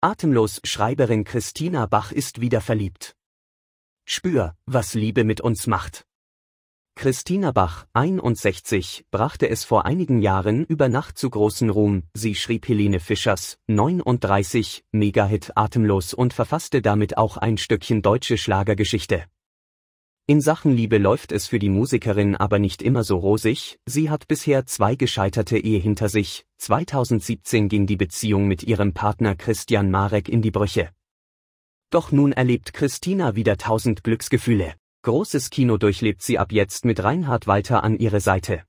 Atemlos Schreiberin Christina Bach ist wieder verliebt. Spür, was Liebe mit uns macht. Christina Bach, 61, brachte es vor einigen Jahren über Nacht zu großen Ruhm. Sie schrieb Helene Fischers, 39, Megahit Atemlos und verfasste damit auch ein Stückchen deutsche Schlagergeschichte. In Sachen Liebe läuft es für die Musikerin aber nicht immer so rosig, sie hat bisher zwei gescheiterte Ehe hinter sich, 2017 ging die Beziehung mit ihrem Partner Christian Marek in die Brüche. Doch nun erlebt Christina wieder tausend Glücksgefühle. Großes Kino durchlebt sie ab jetzt mit Reinhard Walter an ihre Seite.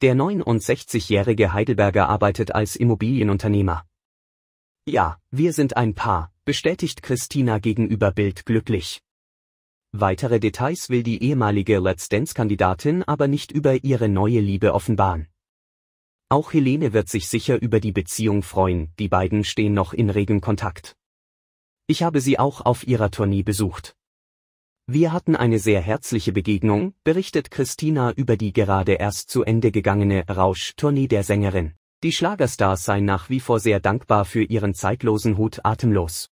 Der 69-jährige Heidelberger arbeitet als Immobilienunternehmer. Ja, wir sind ein Paar, bestätigt Christina gegenüber Bild glücklich. Weitere Details will die ehemalige Let's Dance-Kandidatin aber nicht über ihre neue Liebe offenbaren. Auch Helene wird sich sicher über die Beziehung freuen, die beiden stehen noch in regem Kontakt. Ich habe sie auch auf ihrer Tournee besucht. Wir hatten eine sehr herzliche Begegnung, berichtet Christina über die gerade erst zu Ende gegangene Rausch-Tournee der Sängerin. Die Schlagerstars seien nach wie vor sehr dankbar für ihren zeitlosen Hut atemlos.